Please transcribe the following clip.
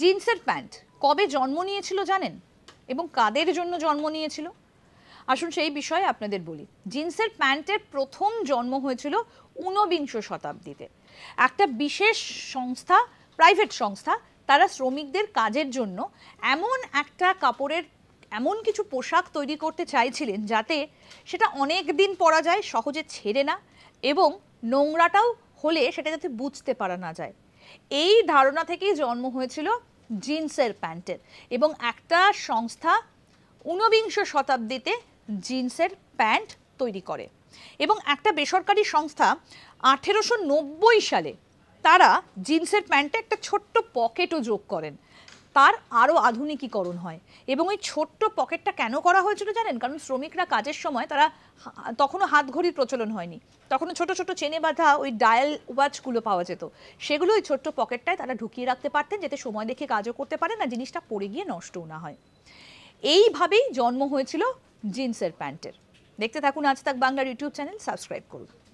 জিন্সের প্যান্ট কবে জন্ম নিয়েছিল জানেন এবং কাদের জন্য জন্ম নিয়েছিল আসুন সেই বিষয়ে আপনাদের বলি জিন্সের প্যান্টের প্রথম জন্ম হয়েছিল ঊনবিংশ শতাব্দীতে একটা বিশেষ সংস্থা প্রাইভেট সংস্থা তারা শ্রমিকদের কাজের জন্য এমন একটা কাপড়ের এমন কিছু পোশাক তৈরি করতে চাইছিলেন যাতে সেটা অনেক দিন পরা যায় সহজে ছেড়ে না এবং নোংরাটাও হলে সেটা যাতে বুঝতে পারা না যায় এই ধারণা থেকেই জন্ম হয়েছিল জিন্সের প্যান্টের এবং একটা সংস্থা ঊনবিংশ শতাব্দীতে জিন্সের প্যান্ট তৈরি করে এবং একটা বেসরকারি সংস্থা আঠেরোশো সালে তারা জিন্সের প্যান্টে একটা ছোট্ট পকেটও যোগ করেন তার আরও আধুনিকীকরণ হয় এবং ওই ছোট্ট পকেটটা কেন করা হয়েছিল জানেন কারণ শ্রমিকরা কাজের সময় তারা তখনও হাতঘড়ির প্রচলন হয়নি তখনও ছোট ছোট চেনে বাঁধা ওই ডায়াল ওয়াচগুলো পাওয়া যেত সেগুলো ওই ছোট্ট পকেটটায় তারা ঢুকিয়ে রাখতে পারতেন যাতে সময় দেখে কাজও করতে পারেন না জিনিসটা পড়ে গিয়ে নষ্টও না হয় এইভাবেই জন্ম হয়েছিল জিন্সের প্যান্টের দেখতে থাকুন আজ তাক বাংলার ইউটিউব চ্যানেল সাবস্ক্রাইব করুন